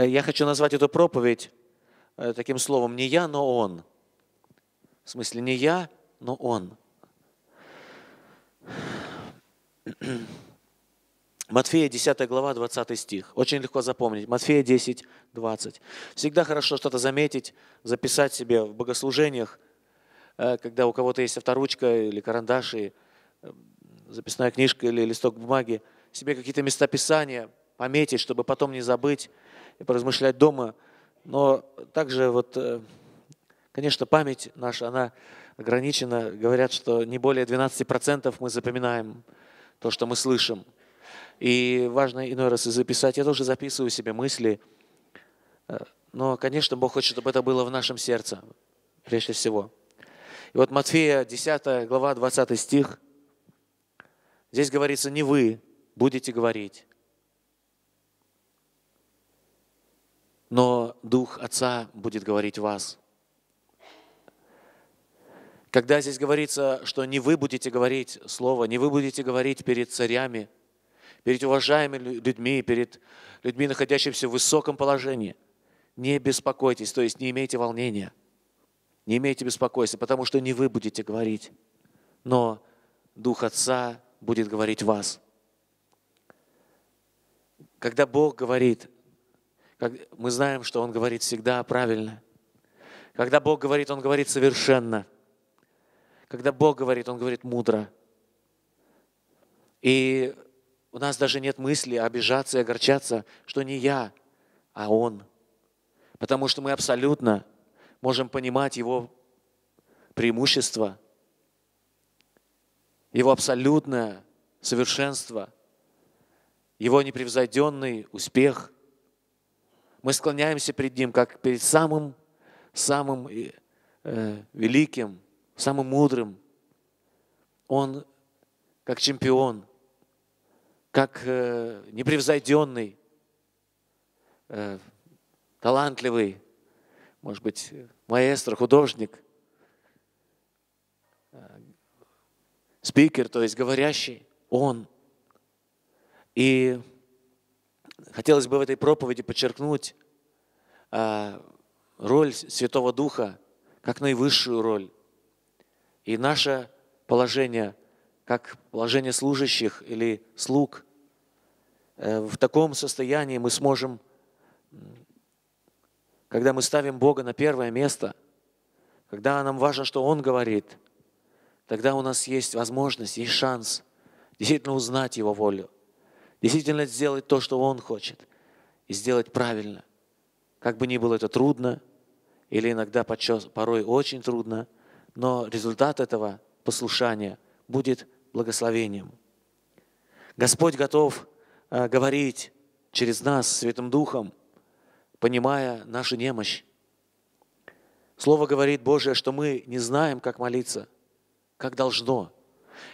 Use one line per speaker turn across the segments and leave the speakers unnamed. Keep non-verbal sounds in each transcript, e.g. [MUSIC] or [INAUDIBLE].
Э, я хочу назвать эту проповедь э, таким словом «не я, но он». В смысле, не я, но он. [CLEARS THROAT] Матфея 10 глава, 20 стих. Очень легко запомнить. Матфея 10, 20. Всегда хорошо что-то заметить, записать себе в богослужениях, э, когда у кого-то есть авторучка или карандаши, записная книжка или листок бумаги, себе какие-то места писания пометить, чтобы потом не забыть и поразмышлять дома. Но также вот, э, конечно, память наша, она ограничена. Говорят, что не более 12% мы запоминаем то, что мы слышим. И важно иной раз и записать. Я тоже записываю себе мысли. Э, но, конечно, Бог хочет, чтобы это было в нашем сердце, прежде всего. И вот Матфея 10 глава 20 стих. Здесь говорится, не вы будете говорить, но Дух Отца будет говорить вас. Когда здесь говорится, что не вы будете говорить Слово, не вы будете говорить перед царями, перед уважаемыми людьми, перед людьми, находящимися в высоком положении, не беспокойтесь, то есть не имейте волнения, не имейте беспокойства, потому что не вы будете говорить, но Дух Отца будет говорить вас. Когда Бог говорит, мы знаем, что Он говорит всегда правильно. Когда Бог говорит, Он говорит совершенно. Когда Бог говорит, Он говорит мудро. И у нас даже нет мысли обижаться и огорчаться, что не я, а Он. Потому что мы абсолютно можем понимать Его преимущество, Его абсолютное совершенство, Его непревзойденный успех – мы склоняемся перед Ним, как перед самым, самым э, великим, самым мудрым. Он как чемпион, как э, непревзойденный, э, талантливый, может быть, маэстро, художник, э, спикер, то есть говорящий, он. И Хотелось бы в этой проповеди подчеркнуть э, роль Святого Духа как наивысшую роль. И наше положение, как положение служащих или слуг, э, в таком состоянии мы сможем, когда мы ставим Бога на первое место, когда нам важно, что Он говорит, тогда у нас есть возможность, есть шанс действительно узнать Его волю – Действительно сделать то, что Он хочет, и сделать правильно. Как бы ни было это трудно, или иногда порой очень трудно, но результат этого послушания будет благословением. Господь готов э, говорить через нас, Святым Духом, понимая нашу немощь. Слово говорит Божие, что мы не знаем, как молиться, как должно –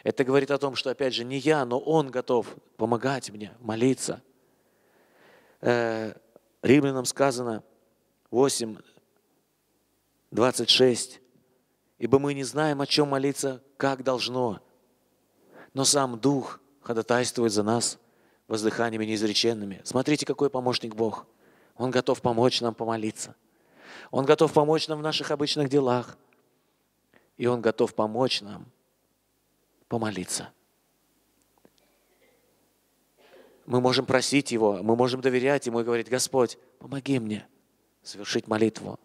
это говорит о том, что, опять же, не я, но Он готов помогать мне, молиться. Э, Римлянам сказано 8, 26. «Ибо мы не знаем, о чем молиться, как должно, но сам Дух ходатайствует за нас воздыханиями неизреченными». Смотрите, какой помощник Бог. Он готов помочь нам помолиться. Он готов помочь нам в наших обычных делах. И Он готов помочь нам помолиться. Мы можем просить Его, мы можем доверять Ему и говорить, Господь, помоги мне совершить молитву.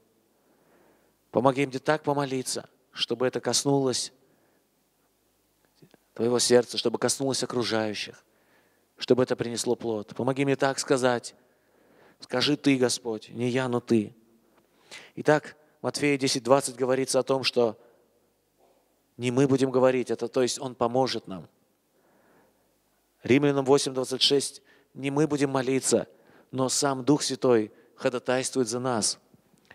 Помоги мне так помолиться, чтобы это коснулось Твоего сердца, чтобы коснулось окружающих, чтобы это принесло плод. Помоги мне так сказать. Скажи Ты, Господь, не я, но Ты. Итак, Матфея 10.20 говорится о том, что не мы будем говорить это, то есть Он поможет нам. Римлянам 8.26 не мы будем молиться, но сам Дух Святой ходатайствует за нас.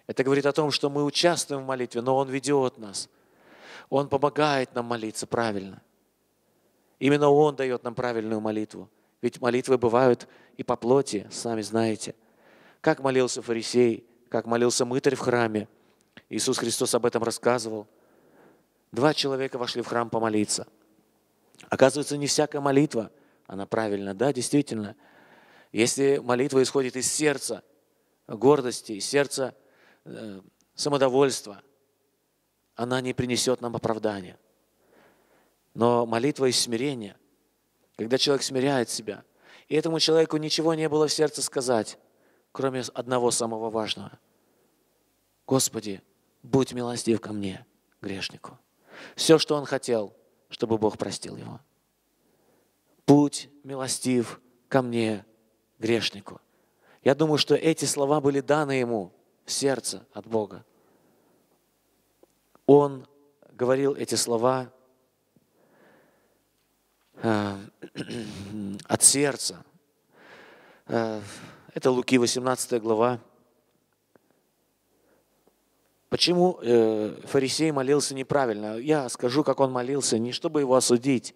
Это говорит о том, что мы участвуем в молитве, но Он ведет нас. Он помогает нам молиться правильно. Именно Он дает нам правильную молитву. Ведь молитвы бывают и по плоти, сами знаете. Как молился фарисей, как молился мытарь в храме. Иисус Христос об этом рассказывал. Два человека вошли в храм помолиться. Оказывается, не всякая молитва, она правильна, да, действительно. Если молитва исходит из сердца гордости, из сердца э, самодовольства, она не принесет нам оправдания. Но молитва из смирения, когда человек смиряет себя, и этому человеку ничего не было в сердце сказать, кроме одного самого важного. «Господи, будь милостив ко мне, грешнику». Все, что он хотел, чтобы Бог простил его. Путь милостив ко мне, грешнику. Я думаю, что эти слова были даны ему в сердце от Бога. Он говорил эти слова э, [CLEARS THROAT] от сердца. Э, это Луки 18 глава, Почему э, фарисей молился неправильно? Я скажу, как он молился, не чтобы его осудить,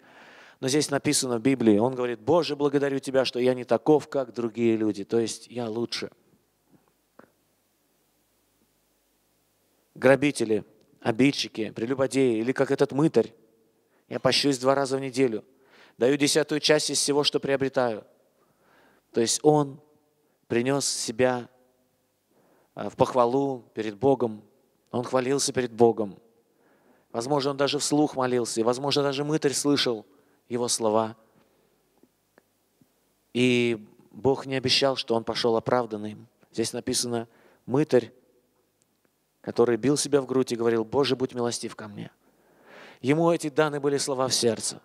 но здесь написано в Библии, он говорит, «Боже, благодарю Тебя, что я не таков, как другие люди, то есть я лучше». Грабители, обидчики, прелюбодеи или как этот мытарь, я пощусь два раза в неделю, даю десятую часть из всего, что приобретаю. То есть он принес себя э, в похвалу перед Богом, но он хвалился перед Богом. Возможно, он даже вслух молился, и, возможно, даже мытарь слышал его слова. И Бог не обещал, что он пошел оправданным. Здесь написано, мытарь, который бил себя в грудь и говорил, «Боже, будь милостив ко мне». Ему эти даны были слова в сердце.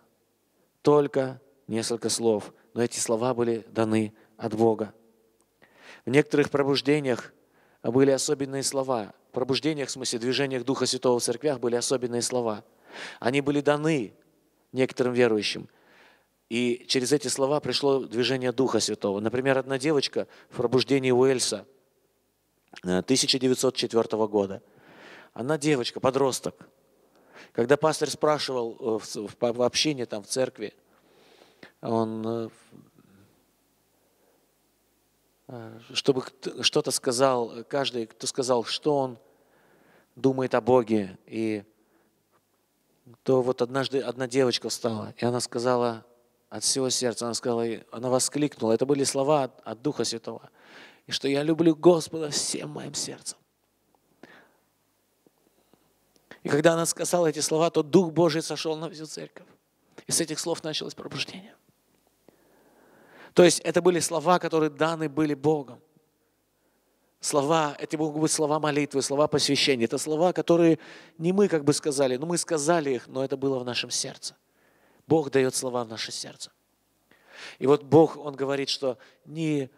Только несколько слов, но эти слова были даны от Бога. В некоторых пробуждениях были особенные слова – пробуждениях, в смысле движениях Духа Святого в церквях были особенные слова. Они были даны некоторым верующим. И через эти слова пришло движение Духа Святого. Например, одна девочка в пробуждении Уэльса 1904 э, года. Она девочка, подросток. Когда пастор спрашивал э, в общении, там, в церкви, он э, чтобы что-то сказал, каждый, кто сказал, что он думает о Боге. И то вот однажды одна девочка встала, и она сказала от всего сердца, она сказала, она воскликнула, это были слова от, от Духа Святого, и что я люблю Господа всем моим сердцем. И когда она сказала эти слова, то Дух Божий сошел на всю церковь. И с этих слов началось пробуждение. То есть это были слова, которые даны были Богом слова, это могут быть слова молитвы, слова посвящения. Это слова, которые не мы как бы сказали, но мы сказали их, но это было в нашем сердце. Бог дает слова в наше сердце. И вот Бог, Он говорит, что не,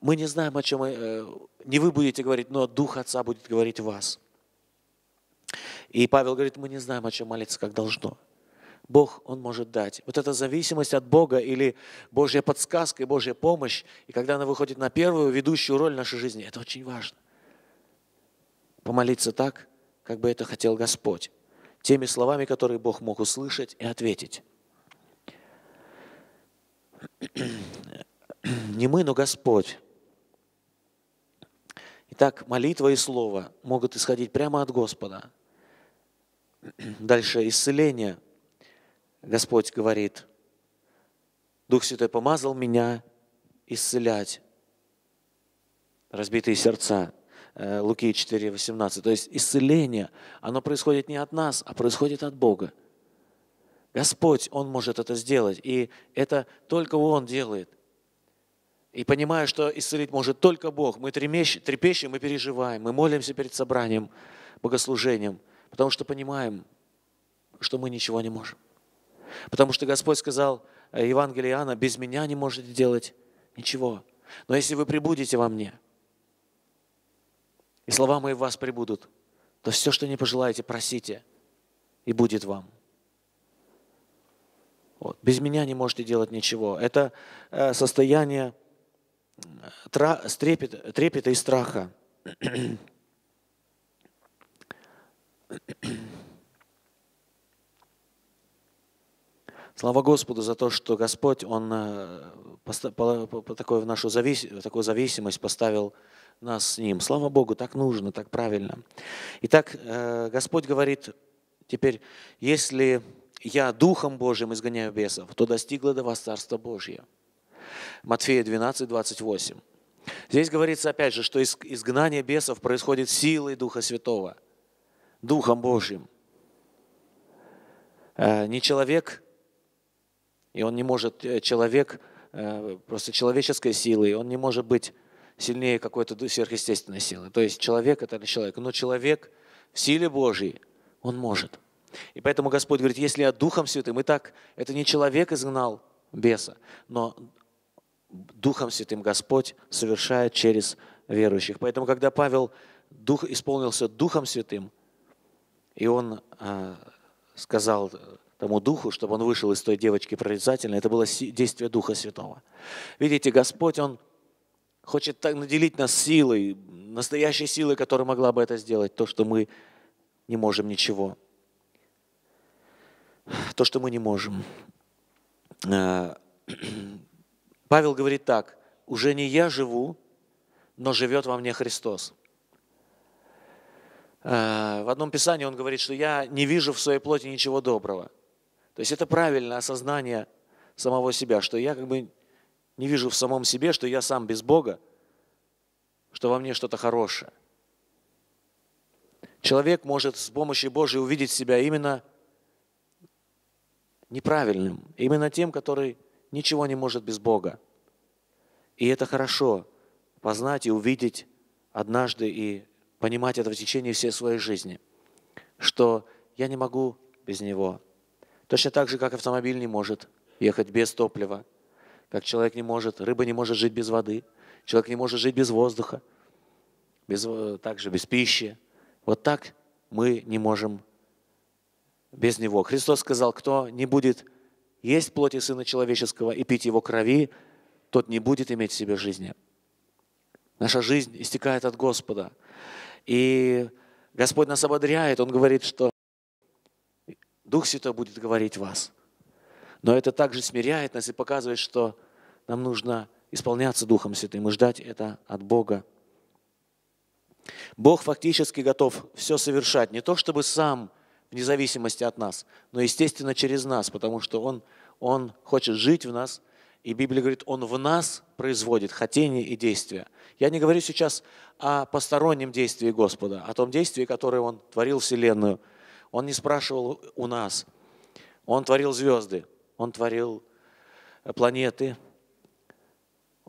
мы не знаем, о чем мы, э, не вы будете говорить, но Дух Отца будет говорить вас. И Павел говорит, мы не знаем, о чем молиться, как должно. Бог, Он может дать. Вот эта зависимость от Бога или Божья подсказка и Божья помощь, и когда она выходит на первую ведущую роль в нашей жизни, это очень важно. Помолиться так, как бы это хотел Господь, теми словами, которые Бог мог услышать и ответить. [CLEARS THROAT] Не мы, но Господь. Итак, молитва и слово могут исходить прямо от Господа. [CLEARS THROAT] Дальше исцеление – Господь говорит, Дух Святой помазал меня исцелять разбитые сердца. Э, Луки 4,18. То есть исцеление, оно происходит не от нас, а происходит от Бога. Господь, Он может это сделать, и это только Он делает. И понимая, что исцелить может только Бог, мы трепещем, мы переживаем, мы молимся перед собранием, богослужением, потому что понимаем, что мы ничего не можем. Потому что Господь сказал э, Евангелие Иоанна, без меня не можете делать ничего. Но если вы прибудете во мне, и слова мои в вас прибудут, то все, что не пожелаете, просите, и будет вам. Вот. Без меня не можете делать ничего. Это э, состояние э, тра, трепет, трепета и страха. Слава Господу за то, что Господь, Он э, такое в нашу завис... такую зависимость поставил нас с Ним. Слава Богу, так нужно, так правильно. Итак, э, Господь говорит теперь, если я Духом Божьим изгоняю бесов, то достигло до вас Царство Божье. Матфея 12, 28. Здесь говорится опять же, что изгнание бесов происходит силой Духа Святого, Духом Божьим. Э, не человек и он не может, э, человек, э, просто человеческой силой, он не может быть сильнее какой-то сверхъестественной силы. То есть человек – это человек. Но человек в силе Божьей, он может. И поэтому Господь говорит, если я Духом Святым, и так, это не человек изгнал беса, но Духом Святым Господь совершает через верующих. Поэтому, когда Павел дух, исполнился Духом Святым, и он э, сказал тому духу, чтобы он вышел из той девочки прорицательной. Это было действие Духа Святого. Видите, Господь, Он хочет так наделить нас силой, настоящей силой, которая могла бы это сделать, то, что мы не можем ничего. То, что мы не можем. Э, [CLEARS THROAT] Павел говорит так, «Уже не я живу, но живет во мне Христос». Э, в одном писании он говорит, что я не вижу в своей плоти ничего доброго – то есть это правильное осознание самого себя, что я как бы не вижу в самом себе, что я сам без Бога, что во мне что-то хорошее. Человек может с помощью Божьей увидеть себя именно неправильным, именно тем, который ничего не может без Бога. И это хорошо познать и увидеть однажды и понимать это в течение всей своей жизни, что я не могу без Него, Точно так же, как автомобиль не может ехать без топлива, как человек не может, рыба не может жить без воды, человек не может жить без воздуха, без, э, также без пищи. Вот так мы не можем без Него. Христос сказал, кто не будет есть плоти Сына Человеческого и пить Его крови, тот не будет иметь в себе жизни. Наша жизнь истекает от Господа. И Господь нас ободряет. Он говорит, что Дух Святой будет говорить вас. Но это также смиряет нас и показывает, что нам нужно исполняться Духом Святым и ждать это от Бога. Бог фактически готов все совершать, не то чтобы сам, вне зависимости от нас, но, естественно, через нас, потому что Он, он хочет жить в нас, и Библия говорит, Он в нас производит хотение и действия. Я не говорю сейчас о постороннем действии Господа, о том действии, которое Он творил Вселенную – он не спрашивал у нас. Он творил звезды, он творил э, планеты,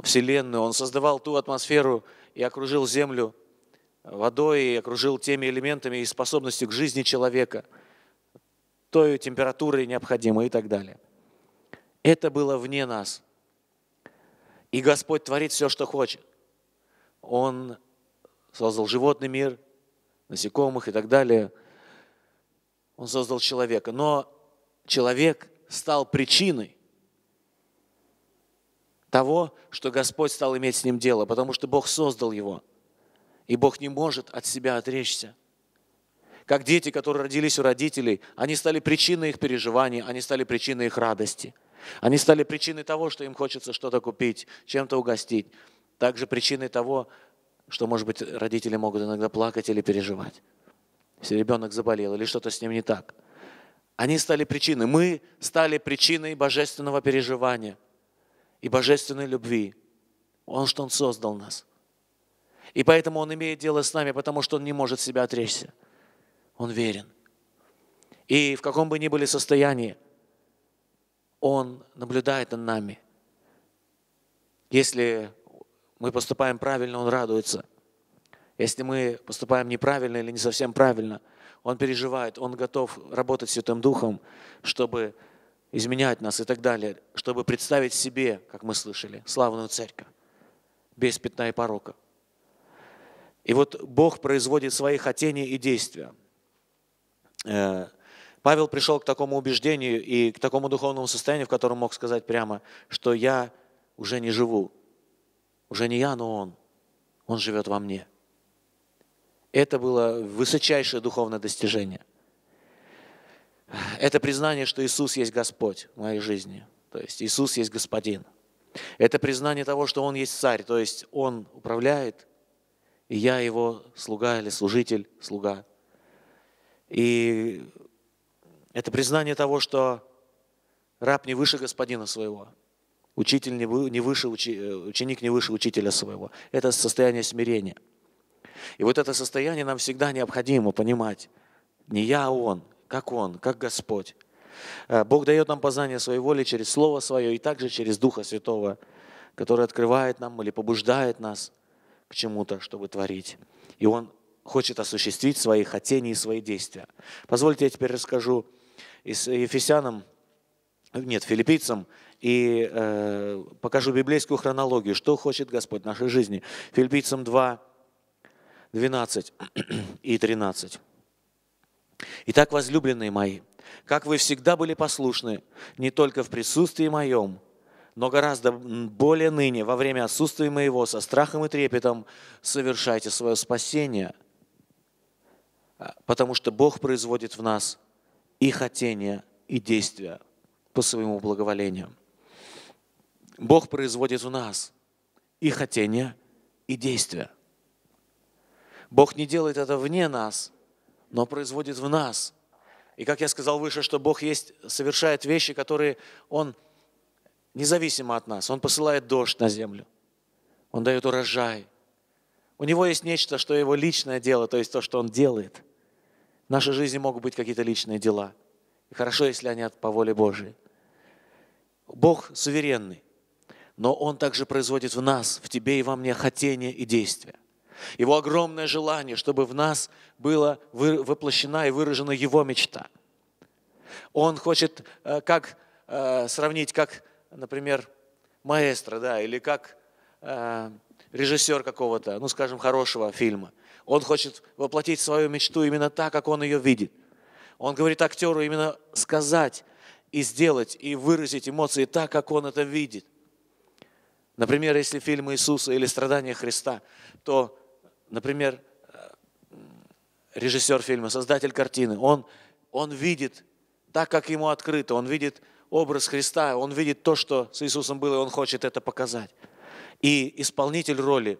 Вселенную. Он создавал ту атмосферу и окружил Землю водой, и окружил теми элементами и способностью к жизни человека, той температурой необходимой и так далее. Это было вне нас. И Господь творит все, что хочет. Он создал животный мир, насекомых и так далее – он создал человека, но человек стал причиной того, что Господь стал иметь с ним дело, потому что Бог создал его. И Бог не может от себя отречься. Как дети, которые родились у родителей, они стали причиной их переживаний, они стали причиной их радости. Они стали причиной того, что им хочется что-то купить, чем-то угостить. Также причиной того, что, может быть, родители могут иногда плакать или переживать если ребенок заболел или что-то с ним не так. Они стали причиной. Мы стали причиной божественного переживания и божественной любви. Он, что Он создал нас. И поэтому Он имеет дело с нами, потому что Он не может себя отречься. Он верен. И в каком бы ни были состоянии, Он наблюдает над нами. Если мы поступаем правильно, Он радуется. Если мы поступаем неправильно или не совсем правильно, Он переживает, Он готов работать Святым Духом, чтобы изменять нас и так далее, чтобы представить себе, как мы слышали, славную церковь, без пятна и порока. И вот Бог производит свои хотения и действия. Э, Павел пришел к такому убеждению и к такому духовному состоянию, в котором мог сказать прямо, что я уже не живу. Уже не я, но Он. Он живет во мне. Это было высочайшее духовное достижение. Это признание, что Иисус есть Господь в моей жизни. То есть Иисус есть Господин. Это признание того, что Он есть Царь, то есть Он управляет, и я Его слуга или служитель, слуга. И это признание того, что раб не выше Господина своего, учитель не выше, э, ученик не выше учителя своего. Это состояние смирения – и вот это состояние нам всегда необходимо понимать. Не я, а Он, как Он, как Господь. Э, Бог дает нам познание своей воли через Слово Свое и также через Духа Святого, который открывает нам или побуждает нас к чему-то, чтобы творить. И Он хочет осуществить свои хотения и свои действия. Позвольте я теперь расскажу из Ефесянам, нет, филиппийцам, и э, покажу библейскую хронологию, что хочет Господь в нашей жизни. Филиппийцам 2, 12 [CLEARS THROAT] и 13. «Итак, возлюбленные мои, как вы всегда были послушны, не только в присутствии моем, но гораздо более ныне, во время отсутствия моего, со страхом и трепетом, совершайте свое спасение, а, потому что Бог производит в нас и хотение, и действия по своему благоволению. Бог производит в нас и хотение, и действия – Бог не делает это вне нас, но производит в нас. И как я сказал выше, что Бог есть, совершает вещи, которые Он независимо от нас. Он посылает дождь на землю. Он дает урожай. У него есть нечто, что его личное дело, то есть то, что он делает. В нашей жизни могут быть какие-то личные дела. И хорошо, если они от по воле Божией. Бог суверенный, но Он также производит в нас, в тебе и во мне хотение и действие. Его огромное желание, чтобы в нас была воплощена и выражена Его мечта. Он хочет, э, как э, сравнить, как, например, маэстро, да, или как э, режиссер какого-то, ну, скажем, хорошего фильма. Он хочет воплотить свою мечту именно так, как он ее видит. Он говорит актеру именно сказать и сделать, и выразить эмоции так, как он это видит. Например, если фильм Иисуса или страдания Христа, то Например, э, режиссер фильма, создатель картины, он, он видит так, как ему открыто, он видит образ Христа, он видит то, что с Иисусом было, и он хочет это показать. И исполнитель роли,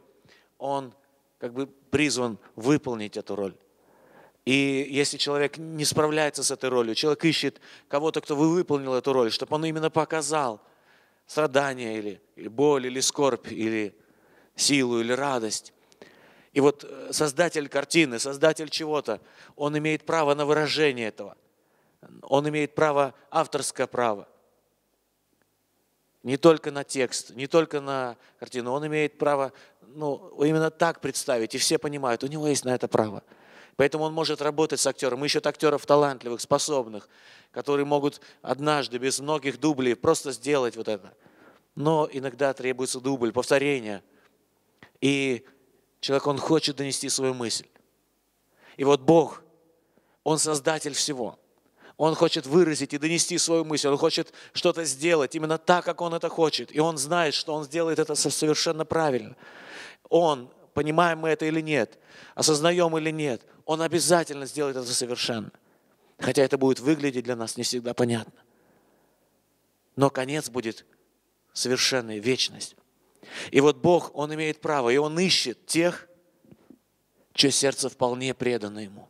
он как бы призван выполнить эту роль. И если человек не справляется с этой ролью, человек ищет кого-то, кто выполнил эту роль, чтобы он именно показал страдания или, или боль, или скорбь, или силу, или радость. И вот э, создатель картины, создатель чего-то, он имеет право на выражение этого. Он имеет право, авторское право. Не только на текст, не только на картину. Он имеет право ну, именно так представить. И все понимают, у него есть на это право. Поэтому он может работать с актером. Мы Ищет актеров талантливых, способных, которые могут однажды без многих дублей просто сделать вот это. Но иногда требуется дубль, повторение. И Человек, он хочет донести свою мысль. И вот Бог, Он создатель всего. Он хочет выразить и донести свою мысль. Он хочет что-то сделать именно так, как Он это хочет. И Он знает, что Он сделает это совершенно правильно. Он, понимаем мы это или нет, осознаем или нет, Он обязательно сделает это совершенно. Хотя это будет выглядеть для нас не всегда понятно. Но конец будет совершенной вечность. И вот Бог, Он имеет право, и Он ищет тех, чье сердце вполне предано Ему.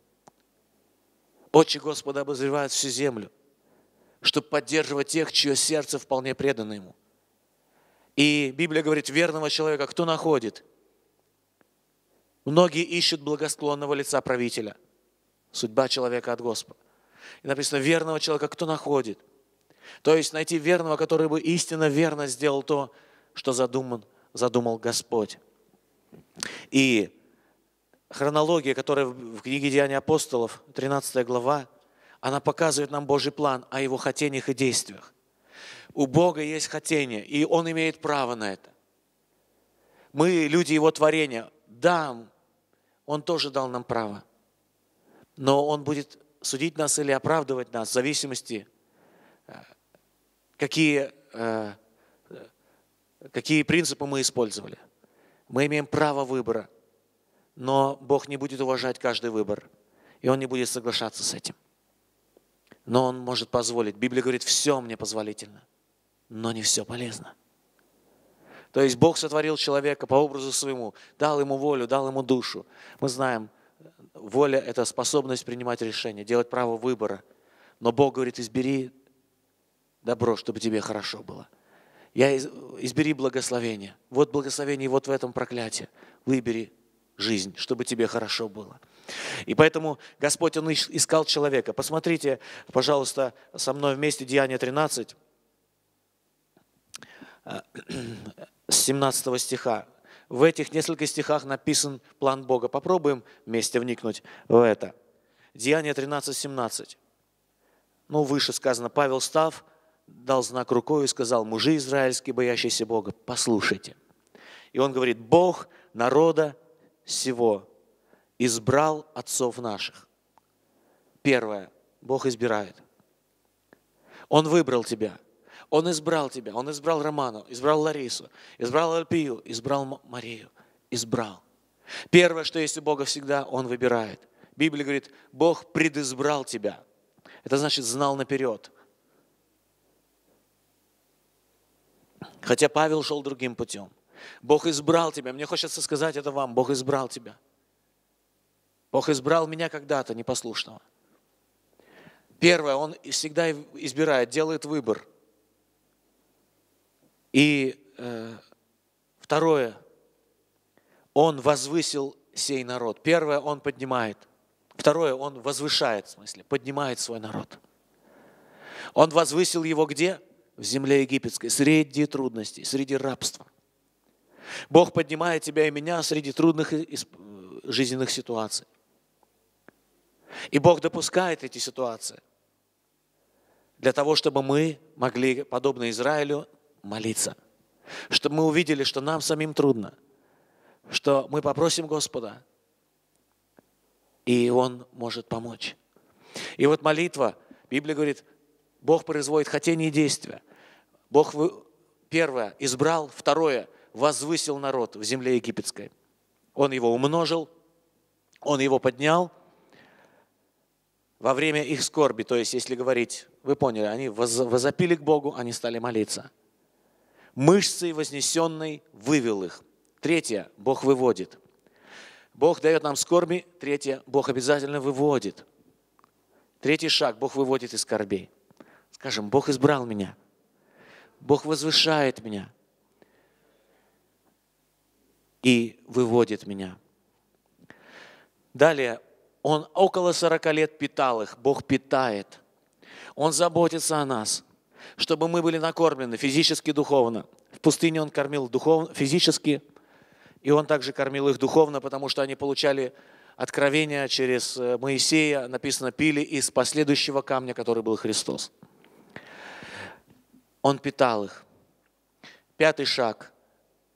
Отче Господа обозревают всю землю, чтобы поддерживать тех, чье сердце вполне предано Ему. И Библия говорит, верного человека кто находит? Многие ищут благосклонного лица правителя. Судьба человека от Господа. И написано, верного человека кто находит? То есть найти верного, который бы истинно верно сделал то, что задуман задумал Господь. И хронология, которая в книге Деяний апостолов, 13 глава, она показывает нам Божий план о его хотениях и действиях. У Бога есть хотение, и Он имеет право на это. Мы люди Его творения. Да, Он тоже дал нам право. Но Он будет судить нас или оправдывать нас в зависимости, э, какие э, какие принципы мы использовали. Мы имеем право выбора, но Бог не будет уважать каждый выбор, и Он не будет соглашаться с этим. Но Он может позволить. Библия говорит, все мне позволительно, но не все полезно. То есть Бог сотворил человека по образу своему, дал ему волю, дал ему душу. Мы знаем, воля – это способность принимать решения, делать право выбора. Но Бог говорит, избери добро, чтобы тебе хорошо было – я из, избери благословение. Вот благословение, вот в этом проклятии. Выбери жизнь, чтобы тебе хорошо было. И поэтому Господь, Он искал человека. Посмотрите, пожалуйста, со мной вместе Деяние 13, э, [CLEARS THROAT] с 17 стиха. В этих нескольких стихах написан план Бога. Попробуем вместе вникнуть в это. Деяние 13, 17. Ну, выше сказано, Павел, став дал знак рукой и сказал, мужи израильские, боящиеся Бога, послушайте. И он говорит, Бог народа всего избрал отцов наших. Первое, Бог избирает. Он выбрал тебя. Он избрал тебя. Он избрал Роману, избрал Ларису, избрал Альпию, избрал Марию. Избрал. Первое, что есть у Бога всегда, Он выбирает. Библия говорит, Бог предизбрал тебя. Это значит, знал наперед. Хотя Павел шел другим путем. Бог избрал тебя. Мне хочется сказать это вам. Бог избрал тебя. Бог избрал меня когда-то, непослушного. Первое, Он всегда избирает, делает выбор. И э, второе, Он возвысил сей народ. Первое, Он поднимает. Второе, Он возвышает, в смысле, поднимает свой народ. Он возвысил его где? в земле египетской, среди трудностей, среди рабства. Бог поднимает тебя и меня среди трудных жизненных ситуаций. И Бог допускает эти ситуации для того, чтобы мы могли, подобно Израилю, молиться. Чтобы мы увидели, что нам самим трудно, что мы попросим Господа, и Он может помочь. И вот молитва, Библия говорит, Бог производит хотение и действия. Бог, первое, избрал, второе, возвысил народ в земле египетской. Он его умножил, он его поднял во время их скорби. То есть, если говорить, вы поняли, они возопили к Богу, они стали молиться. Мышцы вознесенной вывел их. Третье, Бог выводит. Бог дает нам скорби. Третье, Бог обязательно выводит. Третий шаг, Бог выводит из скорбей. Скажем, Бог избрал меня. Бог возвышает меня и выводит меня. Далее, он около 40 лет питал их, Бог питает. Он заботится о нас, чтобы мы были накормлены физически и духовно. В пустыне он кормил духовно, физически, и он также кормил их духовно, потому что они получали откровения через э, Моисея, написано, пили из последующего камня, который был Христос. Он питал их. Пятый шаг.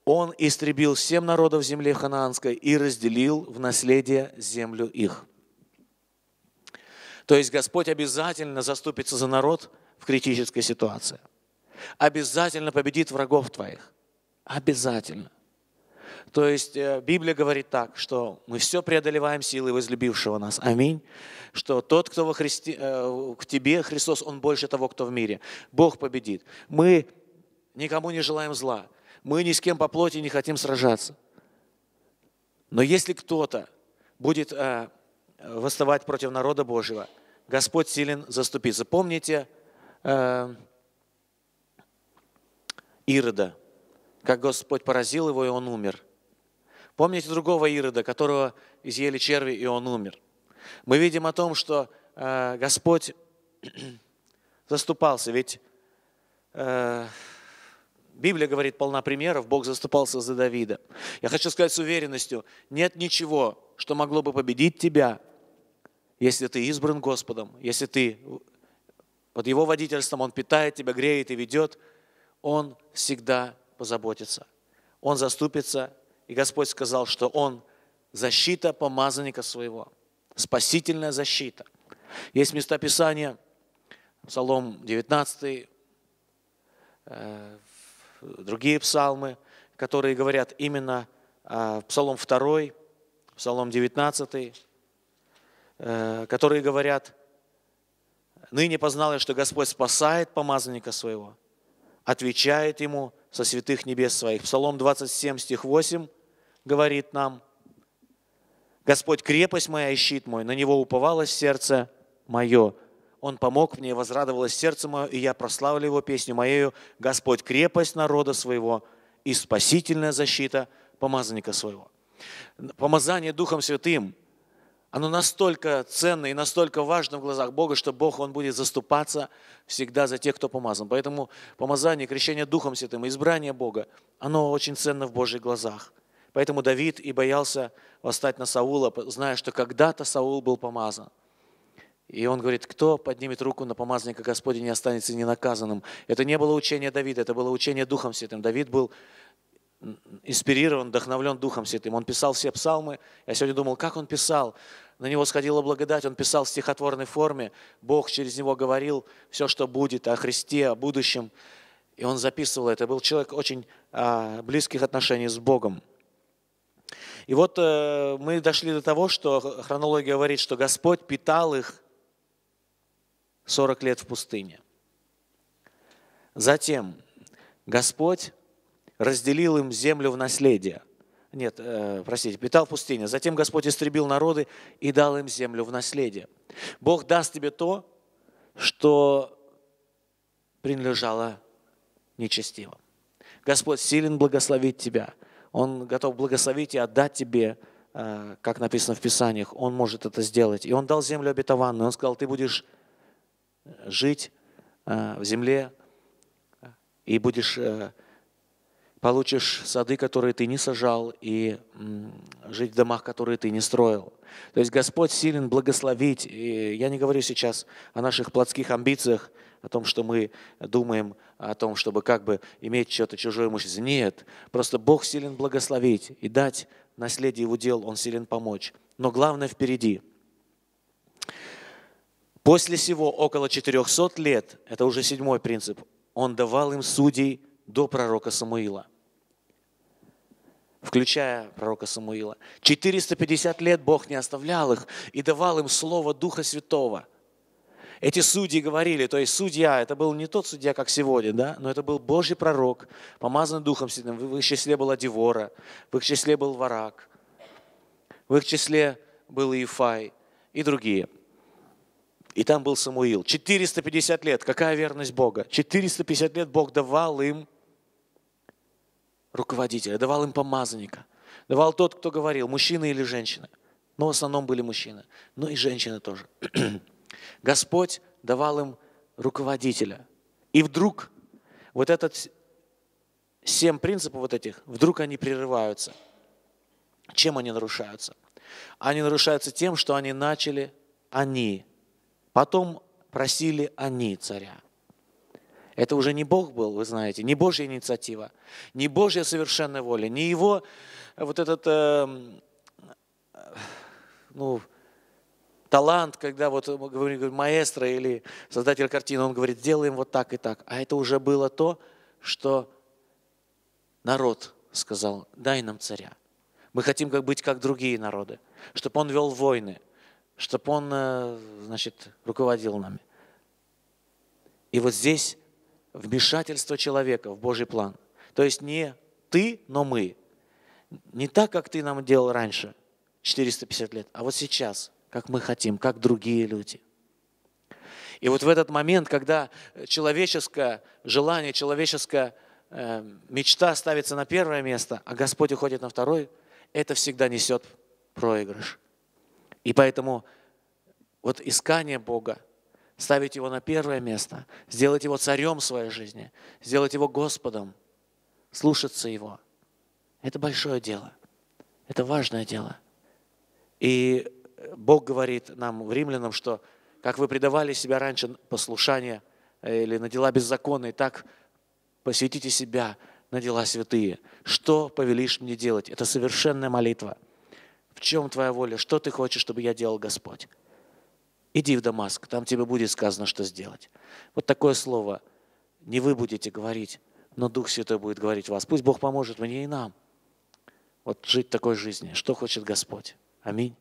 Он истребил семь народов земли ханаанской и разделил в наследие землю их. То есть Господь обязательно заступится за народ в критической ситуации. Обязательно победит врагов твоих. Обязательно. То есть э, Библия говорит так, что мы все преодолеваем силой возлюбившего нас. Аминь. Что тот, кто во Христе, э, к тебе, Христос, он больше того, кто в мире. Бог победит. Мы никому не желаем зла. Мы ни с кем по плоти не хотим сражаться. Но если кто-то будет э, восставать против народа Божьего, Господь силен заступиться. Помните э, Ирода, как Господь поразил его, и он умер – Помните другого Ирода, которого изъели черви, и он умер. Мы видим о том, что э, Господь [CLEARS THROAT] заступался, ведь э, Библия говорит полна примеров, Бог заступался за Давида. Я хочу сказать с уверенностью, нет ничего, что могло бы победить тебя, если ты избран Господом, если ты под Его водительством, Он питает тебя, греет и ведет, Он всегда позаботится. Он заступится и Господь сказал, что Он защита помазанника своего, спасительная защита. Есть места Писания, Псалом 19, э, другие псалмы, которые говорят именно э, Псалом 2, Псалом 19, э, которые говорят, «Ныне познал я, что Господь спасает помазанника своего, отвечает ему со святых небес своих». Псалом 27, стих 8, говорит нам. Господь крепость моя и щит мой, на него уповалось сердце мое. Он помог мне, возрадовалось сердце мое, и я прославлю его песню моею. Господь крепость народа своего и спасительная защита помазанника своего. Помазание Духом Святым, оно настолько ценно и настолько важно в глазах Бога, что Бог, Он будет заступаться всегда за тех, кто помазан. Поэтому помазание, крещение Духом Святым, избрание Бога, оно очень ценно в Божьих глазах. Поэтому Давид и боялся восстать на Саула, зная, что когда-то Саул был помазан. И он говорит, кто поднимет руку на помазника Господень не останется ненаказанным. Это не было учение Давида, это было учение Духом Святым. Давид был инспирирован, вдохновлен Духом Святым. Он писал все псалмы. Я сегодня думал, как он писал. На него сходила благодать, он писал в стихотворной форме. Бог через него говорил все, что будет, о Христе, о будущем. И он записывал это. Был человек очень а, близких отношений с Богом. И вот э, мы дошли до того, что хронология говорит, что Господь питал их 40 лет в пустыне. Затем Господь разделил им землю в наследие. Нет, э, простите, питал в пустыне. Затем Господь истребил народы и дал им землю в наследие. Бог даст тебе то, что принадлежало нечестивым. Господь силен благословить тебя. Он готов благословить и отдать тебе, э, как написано в Писаниях. Он может это сделать. И он дал землю обетованную. Он сказал, ты будешь э, жить э, в земле и будешь получишь сады, которые ты не сажал, и жить в домах, которые ты не строил. То есть Господь силен благословить. И я не говорю сейчас о наших плотских амбициях, о том, что мы думаем о том, чтобы как бы иметь что-то чужое имущество. Нет, просто Бог силен благословить и дать наследие Его дел, Он силен помочь. Но главное впереди. После всего около 400 лет, это уже седьмой принцип, Он давал им судей до пророка Самуила – включая пророка Самуила. 450 лет Бог не оставлял их и давал им Слово Духа Святого – эти судьи говорили, то есть судья, это был не тот судья, как сегодня, да, но это был Божий пророк, помазанный Духом Святым. В их числе была Девора, в их числе был Варак, в их числе был Ифай и другие. И там был Самуил. 450 лет. Какая верность Бога? 450 лет Бог давал им руководителя, давал им помазанника. Давал тот, кто говорил, мужчина или женщина. Но в основном были мужчины. Но и женщины тоже. [CLEARS THROAT] Господь давал им руководителя. И вдруг вот этот семь принципов вот этих, вдруг они прерываются. Чем они нарушаются? Они нарушаются тем, что они начали они, потом просили они царя. Это уже не Бог был, вы знаете, не Божья инициатива, не Божья совершенная воля, не его вот этот, эм, э, ну, талант, когда вот мы говорим маэстро или создатель картины, он говорит, делаем вот так и так. А это уже было то, что народ сказал, дай нам царя. Мы хотим как быть как другие народы, чтобы он вел войны, чтобы он, э, значит, руководил нами. И вот здесь вмешательство человека в Божий план. То есть не ты, но мы. Не так, как ты нам делал раньше, 450 лет, а вот сейчас – как мы хотим, как другие люди. И вот в этот момент, когда человеческое желание, человеческая э, мечта ставится на первое место, а Господь уходит на второй, это всегда несет проигрыш. И поэтому вот искание Бога, ставить Его на первое место, сделать Его царем своей жизни, сделать Его Господом, слушаться Его, это большое дело, это важное дело. И Бог говорит нам в римлянам, что как вы предавали себя раньше послушание э, или на дела беззаконные, так посвятите себя на дела святые. Что повелишь мне делать? Это совершенная молитва. В чем твоя воля? Что ты хочешь, чтобы я делал, Господь? Иди в Дамаск, там тебе будет сказано, что сделать. Вот такое слово не вы будете говорить, но Дух Святой будет говорить вас. Пусть Бог поможет мне и нам. Вот жить такой жизнью. Что хочет Господь? Аминь.